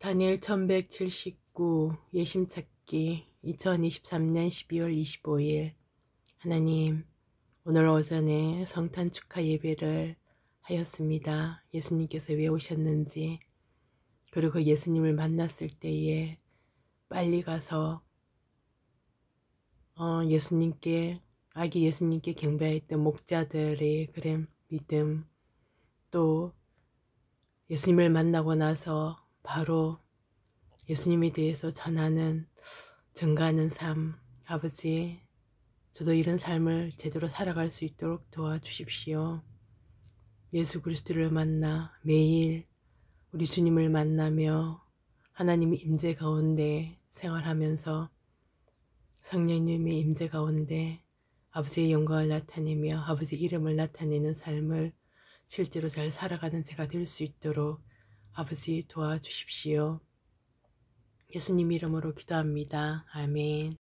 다니엘 1179 예심 찾기 2023년 12월 25일 하나님 오늘 오전에 성탄 축하 예배를 하였습니다. 예수님께서 왜 오셨는지 그리고 예수님을 만났을 때에 빨리 가서 어, 예수님께 아기 예수님께 경배했던 목자들의 그런 믿음 또 예수님을 만나고 나서 바로 예수님에 대해서 전하는 증가하는 삶 아버지 저도 이런 삶을 제대로 살아갈 수 있도록 도와주십시오. 예수 그리스도를 만나 매일 우리 주님을 만나며 하나님의 임재 가운데 생활하면서 성령님의 임재 가운데 아버지의 영광을 나타내며 아버지 이름을 나타내는 삶을 실제로 잘 살아가는 제가 될 수 있도록 아버지 도와주십시오. 예수님 이름으로 기도합니다. 아멘.